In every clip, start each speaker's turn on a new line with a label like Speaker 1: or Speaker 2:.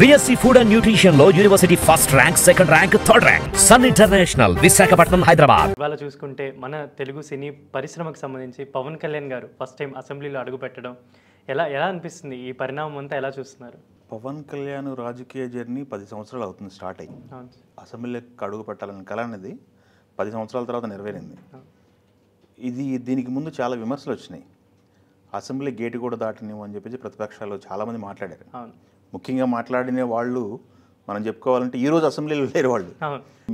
Speaker 1: BSc food and nutrition లో university first rank second rank third rank Sun International Visakhapatnam Hyderabad ఇవాళ చూసుకుంటే మన తెలుగు సినీ పరిశ్రమకు సంబంధించి పవన్ కళ్యాణ్ గారు ఫస్ట్ టైం అసెంబ్లీలో అడుగుపెట్టడం ఎలా ఎలా అనిపిస్తుంది ఈ పరిణామం అంతా ఎలా చూస్తున్నారు పవన్ కళ్యాణ్ రాజకీయ జర్నీ పది సంవత్సరాలు అవుతుంది స్టార్ట్ అయ్యి అసెంబ్లీకి అడుగు పెట్టాలని కళ అనేది పది సంవత్సరాల తర్వాత నెరవేరింది ఇది దీనికి ముందు చాలా విమర్శలు వచ్చినాయి అసెంబ్లీ గేటు కూడా దాటనివ్వు అని చెప్పేసి ప్రతిపక్షాలు చాలామంది మాట్లాడారు ముఖ్యంగా మాట్లాడిన వాళ్ళు మనం చెప్పుకోవాలంటే ఈరోజు అసెంబ్లీలో లేరు వాళ్ళు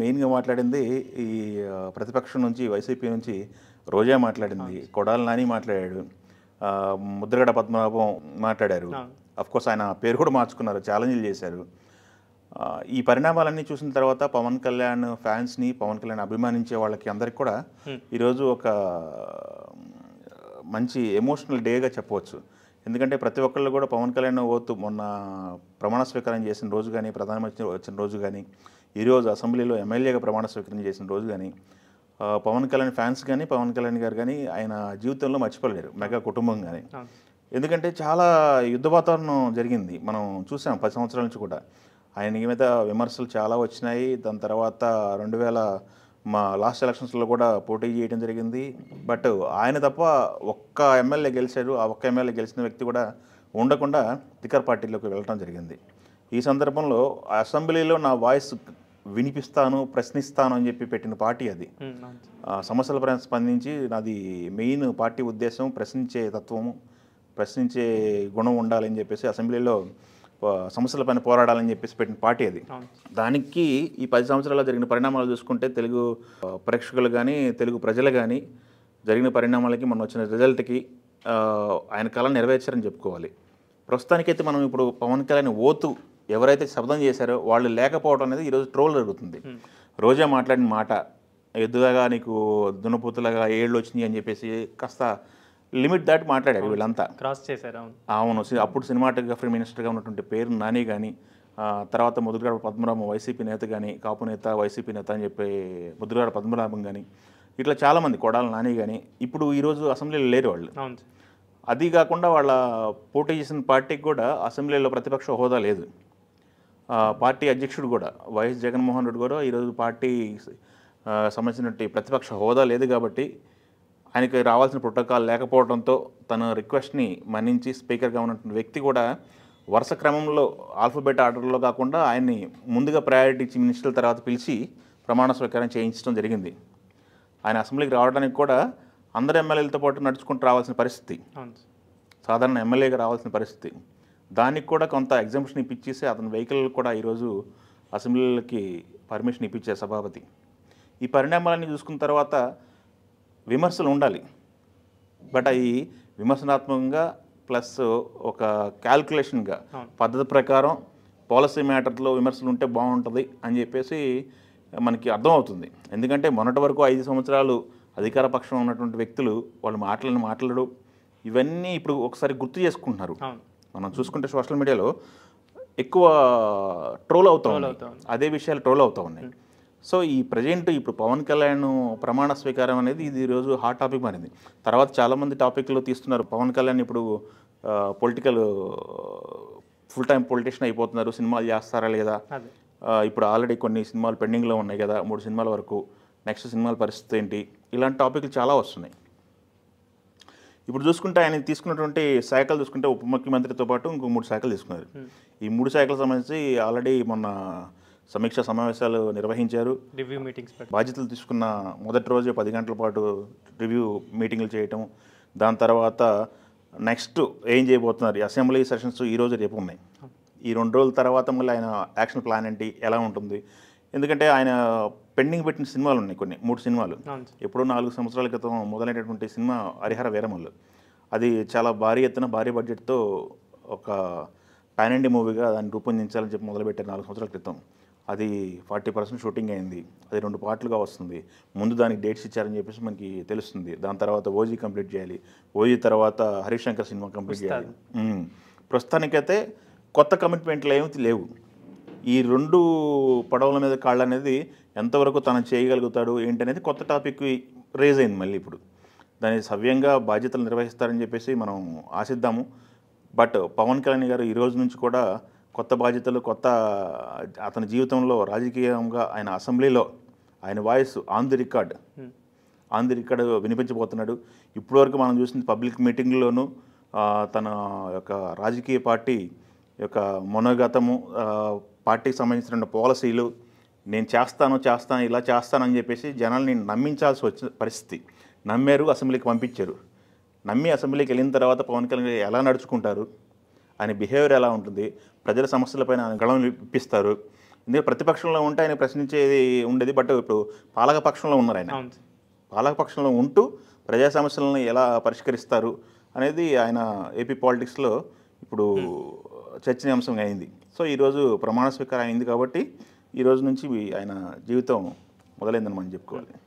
Speaker 1: మెయిన్గా మాట్లాడింది ఈ ప్రతిపక్షం నుంచి వైసీపీ నుంచి రోజా మాట్లాడింది కొడాల నాని మాట్లాడాడు ముద్రగడ పద్మనాభం మాట్లాడారు కోర్స్ ఆయన పేరు కూడా మార్చుకున్నారు ఛాలెంజ్లు చేశారు ఈ పరిణామాలన్నీ చూసిన తర్వాత పవన్ కళ్యాణ్ ఫ్యాన్స్ని పవన్ కళ్యాణ్ అభిమానించే వాళ్ళకి అందరికి కూడా ఈరోజు ఒక మంచి ఎమోషనల్ డేగా చెప్పవచ్చు ఎందుకంటే ప్రతి ఒక్కళ్ళు కూడా పవన్ కళ్యాణ్ ఓతు మొన్న ప్రమాణ స్వీకారం చేసిన రోజు కానీ ప్రధానమంత్రి వచ్చిన రోజు కానీ ఈరోజు అసెంబ్లీలో ఎమ్మెల్యేగా ప్రమాణ స్వీకారం చేసిన రోజు కానీ పవన్ కళ్యాణ్ ఫ్యాన్స్ కానీ పవన్ కళ్యాణ్ గారు కానీ ఆయన జీవితంలో మర్చిపోలేరు మెగా కుటుంబం కానీ ఎందుకంటే చాలా యుద్ధ వాతావరణం జరిగింది మనం చూసాం పది సంవత్సరాల నుంచి కూడా ఆయన మీద విమర్శలు చాలా వచ్చినాయి దాని తర్వాత రెండు వేల మా లాస్ట్ ఎలక్షన్స్లో కూడా పోటీ చేయడం జరిగింది బట్ ఆయన తప్ప ఒక్క ఎమ్మెల్యే గెలిచారు ఆ ఒక్క ఎమ్మెల్యే గెలిచిన వ్యక్తి కూడా ఉండకుండా తికర్ పార్టీలోకి వెళ్ళడం జరిగింది ఈ సందర్భంలో అసెంబ్లీలో నా వాయిస్ వినిపిస్తాను ప్రశ్నిస్తాను అని చెప్పి పెట్టిన పార్టీ అది సమస్యలపై స్పందించి నాది మెయిన్ పార్టీ ఉద్దేశం ప్రశ్నించే తత్వము ప్రశ్నించే గుణం ఉండాలని చెప్పేసి అసెంబ్లీలో సమస్యల పైన పోరాడాలని చెప్పేసి పెట్టిన పార్టీ అది దానికి ఈ పది సంవత్సరాల్లో జరిగిన పరిణామాలు చూసుకుంటే తెలుగు ప్రేక్షకులు కానీ తెలుగు ప్రజలు కానీ జరిగిన పరిణామాలకి మనం వచ్చిన రిజల్ట్కి ఆయన కళ నెరవేర్చారని చెప్పుకోవాలి ప్రస్తుతానికైతే మనం ఇప్పుడు పవన్ కళ్యాణ్ ఓతు ఎవరైతే శబ్దం చేశారో వాళ్ళు లేకపోవడం అనేది ఈరోజు ట్రోల్ జరుగుతుంది రోజా మాట్లాడిన మాట ఎద్దులాగా నీకు దున్నపూతలుగా ఏళ్ళు వచ్చినాయి అని చెప్పేసి కాస్త లిమిట్ దాటి మాట్లాడారు వీళ్ళంతా క్రాస్ చేశారు అవును అప్పుడు సినిమాటోగ్రఫీ మినిస్టర్గా ఉన్నటువంటి పేరు నాని కానీ తర్వాత ముదురుగాడ పద్మరామ వైసీపీ నేత కానీ కాపు నేత వైసీపీ నేత అని చెప్పి ముదురుగాడ పద్మరామం కానీ ఇట్లా చాలామంది కొడాల నాని కానీ ఇప్పుడు ఈరోజు అసెంబ్లీలో లేరు వాళ్ళు అది కాకుండా వాళ్ళ పోటీ చేసిన పార్టీకి కూడా అసెంబ్లీలో ప్రతిపక్ష హోదా లేదు పార్టీ అధ్యక్షుడు కూడా వైఎస్ జగన్మోహన్ రెడ్డి కూడా ఈరోజు పార్టీ సంబంధించినటువంటి ప్రతిపక్ష హోదా లేదు కాబట్టి ఆయనకి రావాల్సిన ప్రోటోకాల్ లేకపోవడంతో తన రిక్వెస్ట్ని మన్నించి స్పీకర్గా ఉన్నటువంటి వ్యక్తి కూడా వరుస క్రమంలో ఆల్ఫాబెట్ ఆర్డర్లో కాకుండా ఆయన్ని ముందుగా ప్రయారిటీ ఇచ్చి మినిస్టర్ల తర్వాత పిలిచి ప్రమాణ స్వీకారం చేయించడం జరిగింది ఆయన అసెంబ్లీకి రావడానికి కూడా అందరు ఎమ్మెల్యేలతో పాటు నడుచుకుంటూ రావాల్సిన పరిస్థితి సాధారణ ఎమ్మెల్యేగా రావాల్సిన పరిస్థితి దానికి కూడా కొంత ఎగ్జామిషన్ ఇప్పించేసి అతని వెహికల్ కూడా ఈరోజు అసెంబ్లీలకి పర్మిషన్ ఇప్పించారు సభాపతి ఈ పరిణామాలన్నీ చూసుకున్న తర్వాత విమర్శలు ఉండాలి బట్ అవి విమర్శనాత్మకంగా ప్లస్ ఒక క్యాల్కులేషన్గా పద్ధతి ప్రకారం పాలసీ మ్యాటర్లో విమర్శలు ఉంటే బాగుంటుంది అని చెప్పేసి మనకి అర్థమవుతుంది ఎందుకంటే మొన్నటి వరకు ఐదు సంవత్సరాలు అధికార పక్షం ఉన్నటువంటి వ్యక్తులు వాళ్ళు మాటలను మాట్లాడు ఇవన్నీ ఇప్పుడు ఒకసారి గుర్తు చేసుకుంటున్నారు మనం చూసుకుంటే సోషల్ మీడియాలో ఎక్కువ ట్రోల్ అవుతా ఉన్నాయి అదే విషయాలు ట్రోల్ అవుతూ ఉన్నాయి సో ఈ ప్రజెంట్ ఇప్పుడు పవన్ కళ్యాణ్ ప్రమాణ స్వీకారం అనేది ఇది ఈరోజు హాట్ టాపిక్ మారింది తర్వాత చాలామంది టాపిక్లు తీస్తున్నారు పవన్ కళ్యాణ్ ఇప్పుడు పొలిటికల్ ఫుల్ టైం పొలిటీషియన్ అయిపోతున్నారు సినిమాలు చేస్తారా లేదా ఇప్పుడు ఆల్రెడీ కొన్ని సినిమాలు పెండింగ్లో ఉన్నాయి కదా మూడు సినిమాల వరకు నెక్స్ట్ సినిమాల పరిస్థితి ఏంటి ఇలాంటి టాపిక్లు చాలా వస్తున్నాయి ఇప్పుడు చూసుకుంటే ఆయన తీసుకున్నటువంటి శాఖలు చూసుకుంటే ఉప ముఖ్యమంత్రితో పాటు ఇంకో మూడు శాఖలు తీసుకున్నారు ఈ మూడు శాఖలకు సంబంధించి ఆల్రెడీ మొన్న సమీక్ష సమావేశాలు నిర్వహించారు రివ్యూ మీటింగ్స్ బాధ్యతలు తీసుకున్న మొదటి రోజే పది గంటల పాటు రివ్యూ మీటింగ్లు చేయటం దాని తర్వాత నెక్స్ట్ ఏం చేయబోతున్నారు అసెంబ్లీ సెషన్స్ ఈరోజు రేపు ఉన్నాయి ఈ రెండు రోజుల తర్వాత మళ్ళీ ఆయన యాక్షన్ ప్లాన్ ఏంటి ఎలా ఉంటుంది ఎందుకంటే ఆయన పెండింగ్ పెట్టిన సినిమాలు ఉన్నాయి కొన్ని మూడు సినిమాలు ఎప్పుడో నాలుగు సంవత్సరాల క్రితం మొదలైనటువంటి సినిమా హరిహర వీరమల్లు అది చాలా భారీ ఎత్తున భారీ బడ్జెట్తో ఒక పాన్ ఇండియా మూవీగా దాన్ని రూపొందించాలని చెప్పి మొదలుపెట్టారు నాలుగు సంవత్సరాల క్రితం అది ఫార్టీ పర్సెంట్ షూటింగ్ అయింది అది రెండు పార్ట్లుగా వస్తుంది ముందు దానికి డేట్స్ ఇచ్చారని చెప్పేసి మనకి తెలుస్తుంది దాని తర్వాత ఓజీ కంప్లీట్ చేయాలి ఓజీ తర్వాత హరిశంకర్ సినిమా కంప్లీట్ చేయాలి ప్రస్తుతానికైతే కొత్త కమిట్మెంట్లు ఏమి లేవు ఈ రెండు పడవల మీద కాళ్ళు అనేది ఎంతవరకు తను చేయగలుగుతాడు ఏంటనేది కొత్త టాపిక్ రేజ్ అయింది మళ్ళీ ఇప్పుడు దాన్ని సవ్యంగా బాధ్యతలు నిర్వహిస్తారని చెప్పేసి మనం ఆశిద్దాము బట్ పవన్ కళ్యాణ్ గారు ఈరోజు నుంచి కూడా కొత్త బాధ్యతలు కొత్త అతని జీవితంలో రాజకీయంగా ఆయన అసెంబ్లీలో ఆయన voice on the record on the record వినిపించబోతున్నాడు ఇప్పటివరకు మనం చూసింది పబ్లిక్ మీటింగ్లోనూ తన యొక్క రాజకీయ పార్టీ యొక్క మనోగతము పార్టీకి సంబంధించిన పాలసీలు నేను చేస్తాను చేస్తాను ఇలా చేస్తానని చెప్పేసి జనాల్ని నమ్మించాల్సి వచ్చిన పరిస్థితి నమ్మారు అసెంబ్లీకి పంపించారు నమ్మి అసెంబ్లీకి వెళ్ళిన తర్వాత పవన్ కళ్యాణ్ ఎలా నడుచుకుంటారు ఆయన బిహేవియర్ ఎలా ఉంటుంది ప్రజల సమస్యలపైన ఆయన గళం ఇప్పిస్తారు ఎందుకంటే ప్రతిపక్షంలో ఉంటే ఆయన ప్రశ్నించేది ఉండేది బట్ ఇప్పుడు పాలకపక్షంలో ఉన్నారు ఆయన పాలకపక్షంలో ఉంటూ ప్రజా సమస్యలను ఎలా పరిష్కరిస్తారు అనేది ఆయన ఏపీ పాలిటిక్స్లో ఇప్పుడు hmm. చర్చనీయాంశంగా అయింది సో ఈరోజు ప్రమాణ స్వీకారం అయింది కాబట్టి ఈరోజు నుంచి ఆయన జీవితం మొదలైందని మనం చెప్పుకోవాలి